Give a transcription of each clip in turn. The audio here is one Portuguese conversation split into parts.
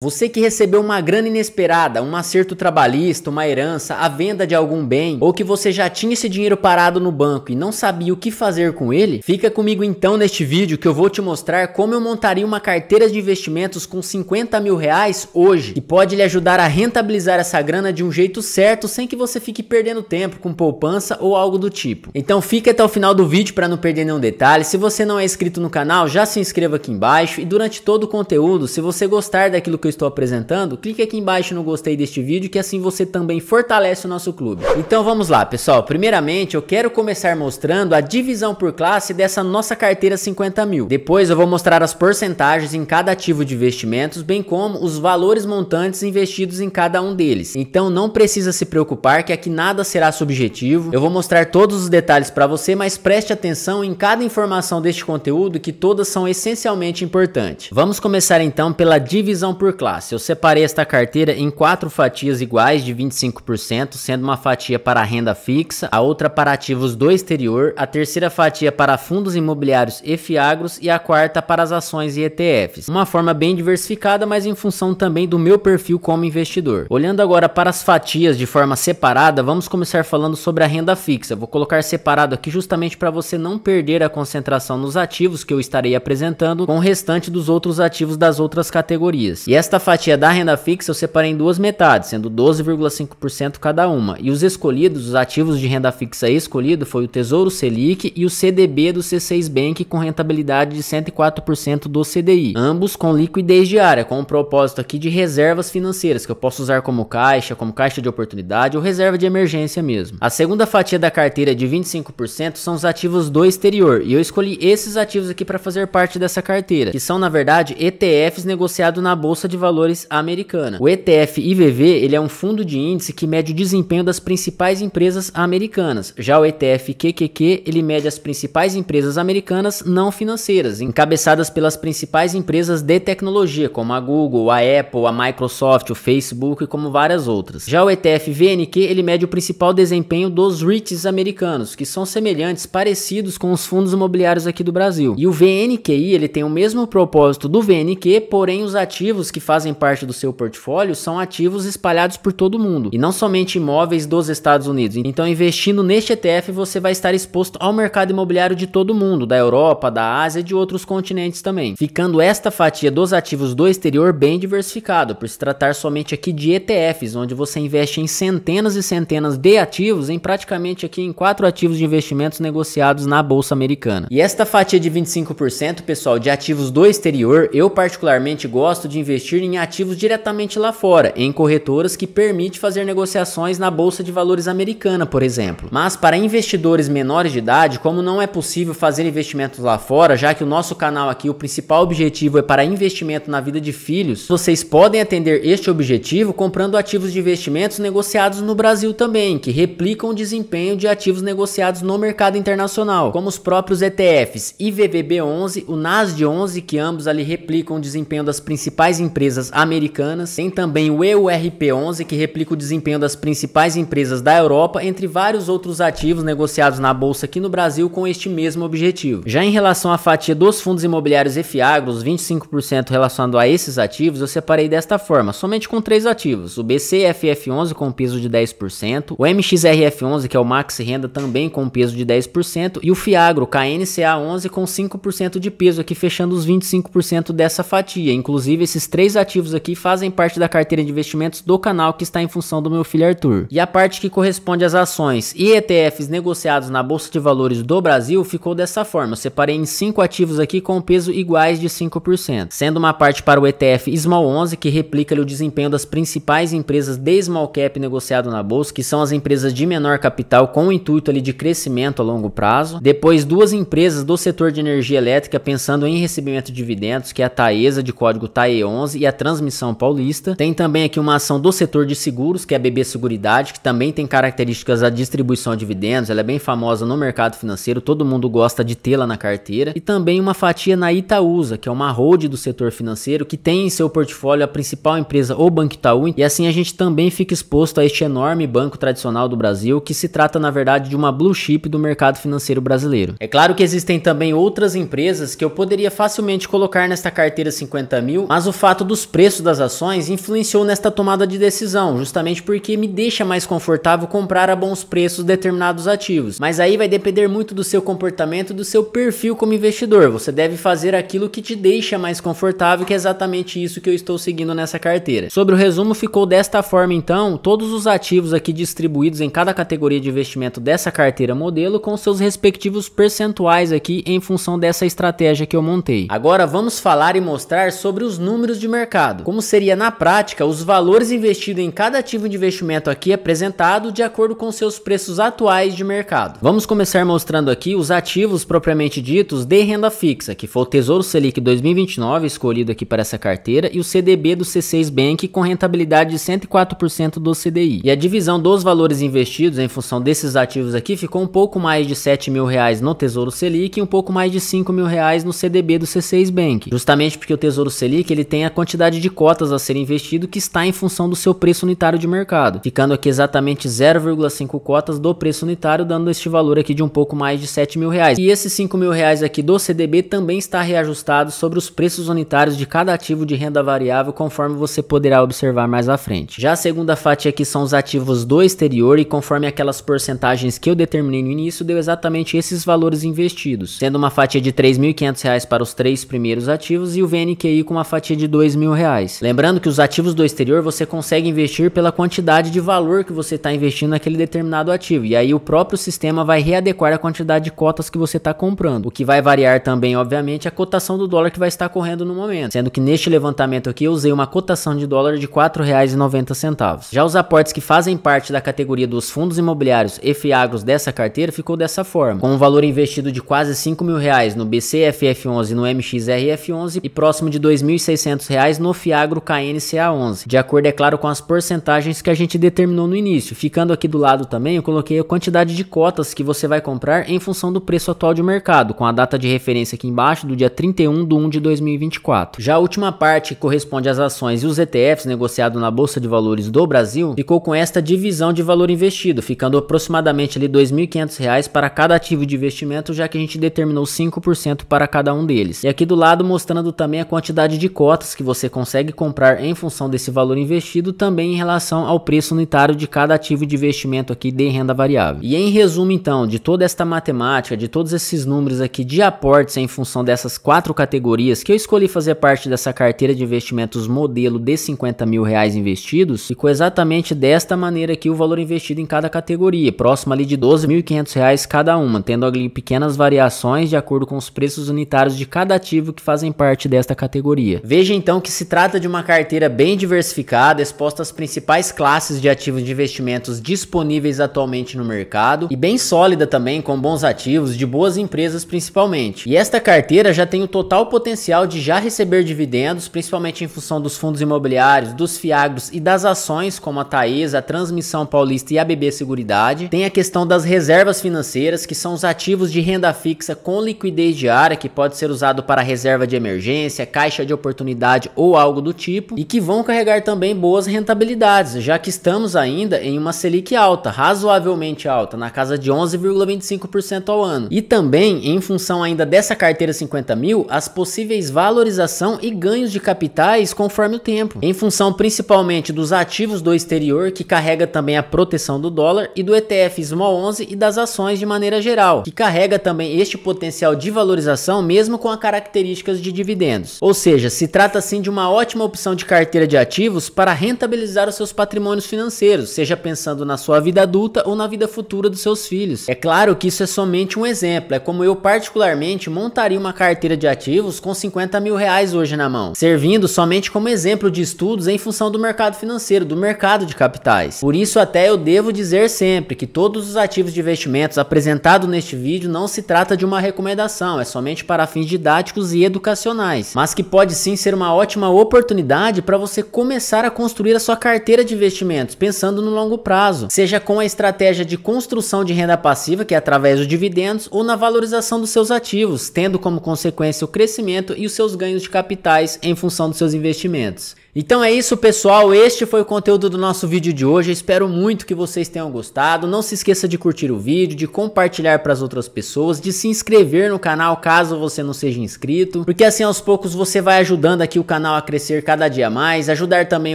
Você que recebeu uma grana inesperada, um acerto trabalhista, uma herança, a venda de algum bem, ou que você já tinha esse dinheiro parado no banco e não sabia o que fazer com ele, fica comigo então neste vídeo que eu vou te mostrar como eu montaria uma carteira de investimentos com 50 mil reais hoje, e pode lhe ajudar a rentabilizar essa grana de um jeito certo sem que você fique perdendo tempo com poupança ou algo do tipo. Então fica até o final do vídeo para não perder nenhum detalhe. Se você não é inscrito no canal, já se inscreva aqui embaixo e durante todo o conteúdo, se você gostar daquilo que eu estou apresentando, clique aqui embaixo no gostei deste vídeo que assim você também fortalece o nosso clube. Então vamos lá pessoal, primeiramente eu quero começar mostrando a divisão por classe dessa nossa carteira 50 mil. Depois eu vou mostrar as porcentagens em cada ativo de investimentos, bem como os valores montantes investidos em cada um deles. Então não precisa se preocupar que aqui nada será subjetivo, eu vou mostrar todos os detalhes para você, mas preste atenção em cada informação deste conteúdo que todas são essencialmente importantes. Vamos começar então pela divisão por classe. Eu separei esta carteira em quatro fatias iguais de 25%, sendo uma fatia para renda fixa, a outra para ativos do exterior, a terceira fatia para fundos imobiliários e fiagros e a quarta para as ações e ETFs. Uma forma bem diversificada, mas em função também do meu perfil como investidor. Olhando agora para as fatias de forma separada, vamos começar falando sobre a renda fixa. Vou colocar separado aqui justamente para você não perder a concentração nos ativos que eu estarei apresentando com o restante dos outros ativos das outras categorias. E essa esta fatia da renda fixa eu separei em duas metades, sendo 12,5% cada uma. E os escolhidos, os ativos de renda fixa escolhido foi o Tesouro Selic e o CDB do C6 Bank com rentabilidade de 104% do CDI, ambos com liquidez diária, com o um propósito aqui de reservas financeiras que eu posso usar como caixa, como caixa de oportunidade ou reserva de emergência mesmo. A segunda fatia da carteira de 25% são os ativos do exterior, e eu escolhi esses ativos aqui para fazer parte dessa carteira, que são na verdade ETFs negociados na bolsa de Valores Americana. O ETF IVV ele é um fundo de índice que mede o desempenho das principais empresas americanas. Já o ETF QQQ ele mede as principais empresas americanas não financeiras, encabeçadas pelas principais empresas de tecnologia, como a Google, a Apple, a Microsoft, o Facebook, e como várias outras. Já o ETF VNQ ele mede o principal desempenho dos REITs americanos, que são semelhantes, parecidos com os fundos imobiliários aqui do Brasil. E o VNQI ele tem o mesmo propósito do VNQ, porém os ativos que fazem parte do seu portfólio são ativos espalhados por todo o mundo e não somente imóveis dos Estados Unidos. Então, investindo neste ETF, você vai estar exposto ao mercado imobiliário de todo o mundo, da Europa, da Ásia e de outros continentes também, ficando esta fatia dos ativos do exterior bem diversificado, por se tratar somente aqui de ETFs, onde você investe em centenas e centenas de ativos, em praticamente aqui em quatro ativos de investimentos negociados na bolsa americana. E esta fatia de 25%, pessoal, de ativos do exterior, eu particularmente gosto de investir investir em ativos diretamente lá fora, em corretoras que permite fazer negociações na bolsa de valores americana, por exemplo. Mas para investidores menores de idade, como não é possível fazer investimentos lá fora, já que o nosso canal aqui o principal objetivo é para investimento na vida de filhos, vocês podem atender este objetivo comprando ativos de investimentos negociados no Brasil também, que replicam o desempenho de ativos negociados no mercado internacional, como os próprios ETFs IVVB11, o Nasdaq 11, que ambos ali replicam o desempenho das principais empresas empresas americanas. Tem também o EURP11, que replica o desempenho das principais empresas da Europa, entre vários outros ativos negociados na bolsa aqui no Brasil com este mesmo objetivo. Já em relação à fatia dos fundos imobiliários e fiagros, 25% relacionado a esses ativos, eu separei desta forma, somente com três ativos: o BCFF11 com peso de 10%, o MXRF11, que é o Max Renda, também com peso de 10%, e o Fiagro KNCA11 com 5% de peso, aqui fechando os 25% dessa fatia. Inclusive, esses três ativos aqui fazem parte da carteira de investimentos do canal que está em função do meu filho Arthur. E a parte que corresponde às ações e ETFs negociados na Bolsa de Valores do Brasil ficou dessa forma. Eu separei em cinco ativos aqui com peso iguais de 5%, sendo uma parte para o ETF Small 11, que replica o desempenho das principais empresas de small cap negociado na bolsa, que são as empresas de menor capital com o intuito ali de crescimento a longo prazo. Depois, duas empresas do setor de energia elétrica pensando em recebimento de dividendos, que é a Taesa de código TAE11 e a Transmissão Paulista. Tem também aqui uma ação do setor de seguros, que é a BB Seguridade, que também tem características da distribuição de dividendos, ela é bem famosa no mercado financeiro, todo mundo gosta de tê-la na carteira. E também uma fatia na Itaúsa, que é uma hold do setor financeiro, que tem em seu portfólio a principal empresa, o Banco Itaú, e assim a gente também fica exposto a este enorme banco tradicional do Brasil, que se trata na verdade de uma blue chip do mercado financeiro brasileiro. É claro que existem também outras empresas que eu poderia facilmente colocar nesta carteira 50 mil, mas o fato dos preços das ações influenciou nesta tomada de decisão, justamente porque me deixa mais confortável comprar a bons preços determinados ativos. Mas aí vai depender muito do seu comportamento, do seu perfil como investidor. Você deve fazer aquilo que te deixa mais confortável, que é exatamente isso que eu estou seguindo nessa carteira. Sobre o resumo ficou desta forma então, todos os ativos aqui distribuídos em cada categoria de investimento dessa carteira modelo com seus respectivos percentuais aqui em função dessa estratégia que eu montei. Agora vamos falar e mostrar sobre os números de mercado mercado. Como seria na prática, os valores investidos em cada ativo de investimento aqui apresentado de acordo com seus preços atuais de mercado. Vamos começar mostrando aqui os ativos propriamente ditos de renda fixa, que foi o Tesouro Selic 2029 escolhido aqui para essa carteira e o CDB do C6 Bank com rentabilidade de 104% do CDI. E a divisão dos valores investidos em função desses ativos aqui ficou um pouco mais de 7 mil reais no Tesouro Selic e um pouco mais de 5 mil reais no CDB do C6 Bank. Justamente porque o Tesouro Selic ele tem a quantidade quantidade de cotas a ser investido que está em função do seu preço unitário de mercado, ficando aqui exatamente 0,5 cotas do preço unitário, dando este valor aqui de um pouco mais de 7 mil reais. E esses 5 mil reais aqui do CDB também está reajustado sobre os preços unitários de cada ativo de renda variável, conforme você poderá observar mais à frente. Já a segunda fatia aqui são os ativos do exterior e conforme aquelas porcentagens que eu determinei no início, deu exatamente esses valores investidos, sendo uma fatia de R$ 3.500 para os três primeiros ativos e o VNQI com uma fatia de R$ mil reais. Lembrando que os ativos do exterior você consegue investir pela quantidade de valor que você está investindo naquele determinado ativo. E aí o próprio sistema vai readequar a quantidade de cotas que você está comprando. O que vai variar também, obviamente, é a cotação do dólar que vai estar correndo no momento. Sendo que neste levantamento aqui eu usei uma cotação de dólar de R$ 4,90. Já os aportes que fazem parte da categoria dos fundos imobiliários e fiagros dessa carteira ficou dessa forma, com um valor investido de quase R$ 5 mil reais no BCFF11 no MXRF11 e próximo de R$ 2.600 reais no Fiagro KNCA11, de acordo, é claro, com as porcentagens que a gente determinou no início. Ficando aqui do lado também, eu coloquei a quantidade de cotas que você vai comprar em função do preço atual de mercado, com a data de referência aqui embaixo do dia 31 de 1 de 2024. Já a última parte, que corresponde às ações e os ETFs negociados na Bolsa de Valores do Brasil, ficou com esta divisão de valor investido, ficando aproximadamente ali R$ 2.500 para cada ativo de investimento, já que a gente determinou 5% para cada um deles. E aqui do lado mostrando também a quantidade de cotas que você você consegue comprar em função desse valor investido também em relação ao preço unitário de cada ativo de investimento aqui de renda variável. E em resumo então, de toda esta matemática, de todos esses números aqui de aportes em função dessas quatro categorias que eu escolhi fazer parte dessa carteira de investimentos modelo de 50 mil reais investidos, ficou exatamente desta maneira aqui o valor investido em cada categoria, próximo ali de 12.500 reais cada uma, tendo ali pequenas variações de acordo com os preços unitários de cada ativo que fazem parte desta categoria. Veja então que que se trata de uma carteira bem diversificada, exposta às principais classes de ativos de investimentos disponíveis atualmente no mercado e bem sólida também, com bons ativos de boas empresas principalmente. E esta carteira já tem o total potencial de já receber dividendos, principalmente em função dos fundos imobiliários, dos fiagros e das ações como a Taesa, a Transmissão Paulista e a BB Seguridade. Tem a questão das reservas financeiras, que são os ativos de renda fixa com liquidez diária, que pode ser usado para reserva de emergência, caixa de oportunidade atividade ou algo do tipo, e que vão carregar também boas rentabilidades, já que estamos ainda em uma Selic alta, razoavelmente alta, na casa de 11,25% ao ano. E também, em função ainda dessa carteira 50 mil, as possíveis valorização e ganhos de capitais conforme o tempo, em função principalmente dos ativos do exterior, que carrega também a proteção do dólar, e do ETF Small 11 e das ações de maneira geral, que carrega também este potencial de valorização mesmo com as características de dividendos. Ou seja, se trata sim Assim, de uma ótima opção de carteira de ativos para rentabilizar os seus patrimônios financeiros, seja pensando na sua vida adulta ou na vida futura dos seus filhos. É claro que isso é somente um exemplo, é como eu particularmente montaria uma carteira de ativos com 50 mil reais hoje na mão, servindo somente como exemplo de estudos em função do mercado financeiro, do mercado de capitais. Por isso até eu devo dizer sempre que todos os ativos de investimentos apresentados neste vídeo não se trata de uma recomendação, é somente para fins didáticos e educacionais, mas que pode sim ser uma ótima ótima oportunidade para você começar a construir a sua carteira de investimentos, pensando no longo prazo, seja com a estratégia de construção de renda passiva, que é através dos dividendos, ou na valorização dos seus ativos, tendo como consequência o crescimento e os seus ganhos de capitais em função dos seus investimentos. Então é isso, pessoal. Este foi o conteúdo do nosso vídeo de hoje. espero muito que vocês tenham gostado. Não se esqueça de curtir o vídeo, de compartilhar para as outras pessoas, de se inscrever no canal caso você não seja inscrito, porque assim aos poucos você vai ajudando aqui o canal a crescer cada dia mais, ajudar também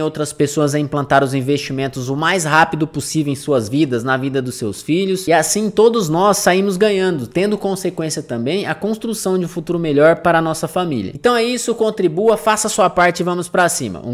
outras pessoas a implantar os investimentos o mais rápido possível em suas vidas, na vida dos seus filhos, e assim todos nós saímos ganhando, tendo consequência também a construção de um futuro melhor para a nossa família. Então é isso, contribua, faça a sua parte e vamos para cima. Um